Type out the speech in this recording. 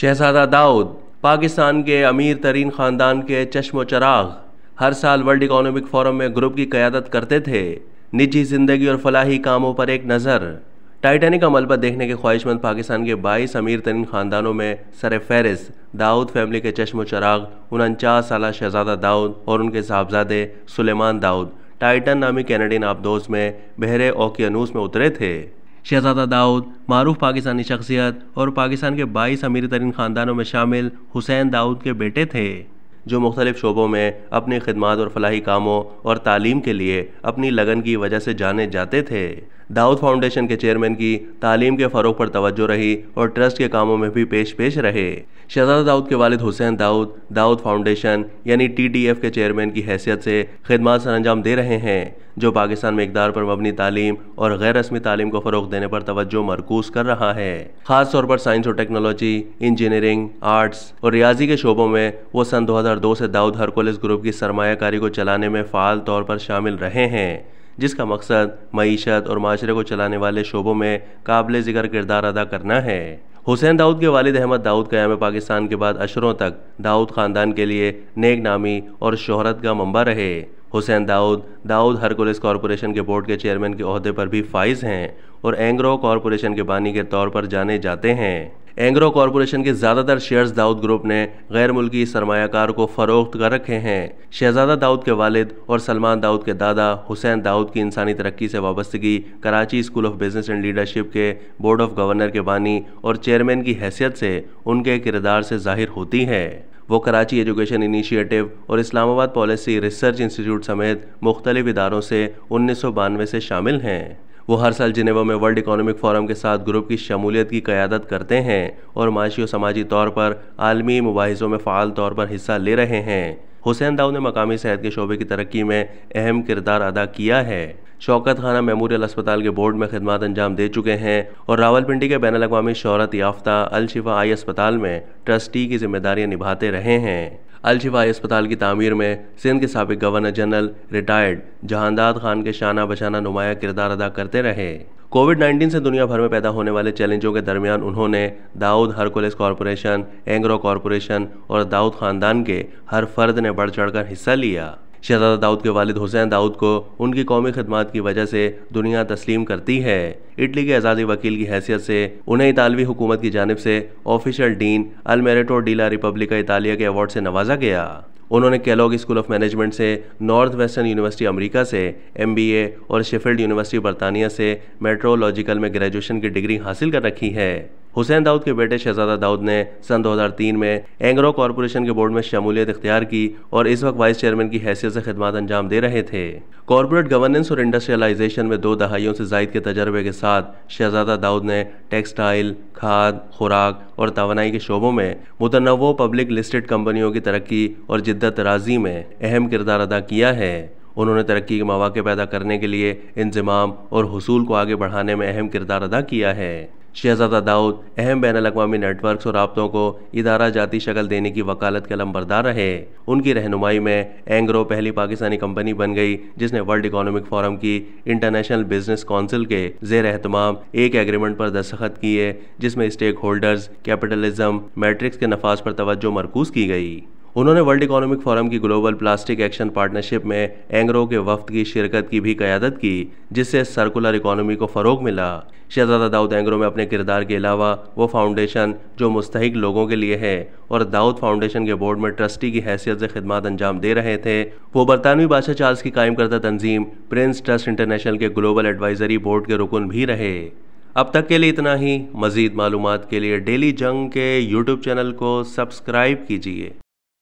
शहजादा दाऊद पाकिस्तान के अमीर तरीन ख़ानदान के चश्म चराग हर साल वर्ल्ड इकोनॉमिक फोरम में ग्रुप की क़्यादत करते थे निजी ज़िंदगी और फलाही कामों पर एक नज़र टाइटैनिक का मलबा देखने के ख्वाहिशमंद पाकिस्तान के बाईस अमीर तरीन ख़ानदानों में सर फहरिस दाऊद फैमिली के चश्म चराग उनचास साल शहजादा दाऊद और उनके साहबजादे सुलेमान दाऊद टाइटन नामी कैनेडियन आबदोज में बहरे ओकियानूस में उतरे थे शहजादा दाऊद मरूफ पाकिस्तानी शख्सियत और पाकिस्तान के बाईस अमीर तरीन ख़ानदानों में शामिल हुसैन दाऊद के बेटे थे जो मुख्तलिफ़ शोबों में अपनी खदमात और फलाही कामों और तालीम के लिए अपनी लगन की वजह से जाने जाते थे दाऊद फाउंडेशन के चेयरमैन की तालीम के फ़रोग पर तवज्जो रही और ट्रस्ट के कामों में भी पेश पेश रहे शहजादा दाऊद के वालिद हुसैन दाऊद दाऊद फाउंडेशन यानी टी डी एफ के चेयरमैन की हैसियत से खदमात सर अंजाम दे रहे हैं जो पाकिस्तान में इकदार पर मबनी तालीम और गैर रस्मी तालीम को फ़रोग देने पर तवज्जो मरकूज कर रहा है ख़ास तौर पर साइंस और टेक्नोलॉजी इंजीनियरिंग आर्ट्स और रियाजी के शोबों में वो सन दो हज़ार से दाऊद हरकोलिस ग्रुप की सरमाकारी को चलाने में फ़ाल तौर पर शामिल रहे हैं जिसका मकसद मीशत और माशरे को चलाने वाले शोबों में काबिल ज़िक्र किरदार अदा करना है हुसैन दाऊद के वालिद अहमद दाऊद क़याम पाकिस्तान के बाद अशरों तक दाऊद ख़ानदान के लिए नेक नामी और शहरत का मंबा रहे हुसैन दाऊद दाऊद हरकुलिस कॉरपोरेशन के बोर्ड के चेयरमैन के अहदे पर भी फाइज हैं और एंग्रो कॉरपोरेशन के बानी के तौर पर जाने जाते हैं एंग्रो कॉरपोरेशन के ज़्यादातर शेयर्स दाऊद ग्रुप ने गैर मुल्की सरमाकार को फ़रोख्त कर रखे हैं शहजादा दाऊद के वालिद और सलमान दाऊद के दादा हुसैन दाऊद की इंसानी तरक्की से वाबस्तगी Karachi school of business and leadership के बोर्ड ऑफ गवर्नर के बानी और चेयरमैन की हैसियत से उनके किरदार से जाहिर होती है वो कराची एजुकेशन इनिशिएटिव और इस्लामाबाद पॉलिसी रिसर्च इंस्टीट्यूट समेत मुख्तलिफ इदारों से उन्नीस से शामिल हैं वो हर साल जिनेवा में वर्ल्ड इकोनॉमिक फोरम के साथ ग्रुप की शमूलियत की क़्यादत करते हैं और माशी और समाजी तौर पर आलमी मुबाहिसों में फ़ाल तौर पर हिस्सा ले रहे हैं हुसैन दाऊ ने मकामी सेहत के शोबे की तरक्की में अहम किरदार अदा किया है शौकत खाना मेमोरियल अस्पताल के बोर्ड में खदमात अंजाम दे चुके हैं और रावलपिंडी के बैन अवी शहरत याफ्ता अलशिफा आई अस्पताल में ट्रस्टी की जिम्मेदारियां निभाते रहे हैं अलशिफाई अस्पताल की तमीर में सिंध के सबक governor general retired Jahandad Khan के शाना बशाना नुमाया किरदार अदा करते रहे कोविड 19 से दुनिया भर में पैदा होने वाले चैलेंजों के दरमियान उन्होंने Dawood Hercules corporation Engro corporation और दाऊद खानदान के हर फर्द ने बढ़ चढ़कर हिस्सा लिया शहजादा दाऊद के वालिद हुसैन दाऊद को उनकी कौमी खदमात की वजह से दुनिया तस्लीम करती है इटली के आज़ादी वकील की हैसियत से उन्हें इतालवी हुकूमत की जानब से ऑफिशियल डीन अलमेरेटो डीला रिपब्लिका इतालिया के अवार्ड से नवाजा गया उन्होंने कैलॉग स्कूल ऑफ मैनेजमेंट से नॉर्थ वेस्टर्न यूनिवर्सिटी अमेरिका से एमबीए और शेफील्ड यूनिवर्सिटी बरतानिया से मेट्रोलॉजिकल में ग्रेजुएशन की डिग्री हासिल कर रखी है हुसैन दाऊद के बेटे शहजादा दाऊद ने सन 2003 में एंग्रो कॉरपोरेशन के बोर्ड में शमूलियत इख्तियार की और इस वक्त वाइस चेयरमैन की हैसियत से खदमात अंजाम दे रहे थे कॉरपोरेट गवर्नेंस और इंडस्ट्रियलाइजेशन में दो दहाइयों से जायद के तजर्बे के साथ शहजादा दाऊद ने टेक्सटाइल खाद खुराक और तोानाई के शोबों में मुतनवो पब्लिक लिस्टेड कंपनियों की तरक्की और जिद्दत राजी में अहम किरदार अदा किया है उन्होंने तरक्की के मौाक़े पैदा करने के लिए इंजमाम और हसूल को आगे बढ़ाने में अहम किरदार अदा किया है शहजादा दाऊद अहम बैन अवी नेटवर्क और रबतों को इदारा जाती शक्ल देने की वकालत के लम्बरदार रहे उनकी रहनुमाई में एंग्रो पहली पाकिस्तानी कंपनी बन गई जिसने वर्ल्ड इकोनॉमिक फोरम की इंटरनेशनल बिजनेस काउंसिल के जेर अहतमाम एक एग्रीमेंट पर दस्तखत किए जिसमें स्टेक होल्डर्स कैपिटलिज्म मैट्रिक्स के नफाज पर तोज्जो मरकूज की गई उन्होंने वर्ल्ड इकोनॉमिक फोरम की ग्लोबल प्लास्टिक एक्शन पार्टनरशिप में एंग्रो के वफ्त की शिरकत की भी क्यादत की जिससे सर्कुलर इकोनॉमी को फ़रोग मिला शहजादा दाऊद एंग्रो में अपने किरदार के अलावा वो फाउंडेशन जो मुस्तक लोगों के लिए है और दाऊद फाउंडेशन के बोर्ड में ट्रस्टी की हैसियत से खदमात अंजाम दे रहे थे वो बरतानवी बादशाह चार्ल्स की कायम करदा तंजीम प्रिंस ट्रस्ट इंटरनेशनल के ग्लोबल एडवाइजरी बोर्ड के रुकन भी रहे अब तक के लिए इतना ही मज़ीद मालूम के लिए डेली जंग के यूट्यूब चैनल को सब्सक्राइब कीजिए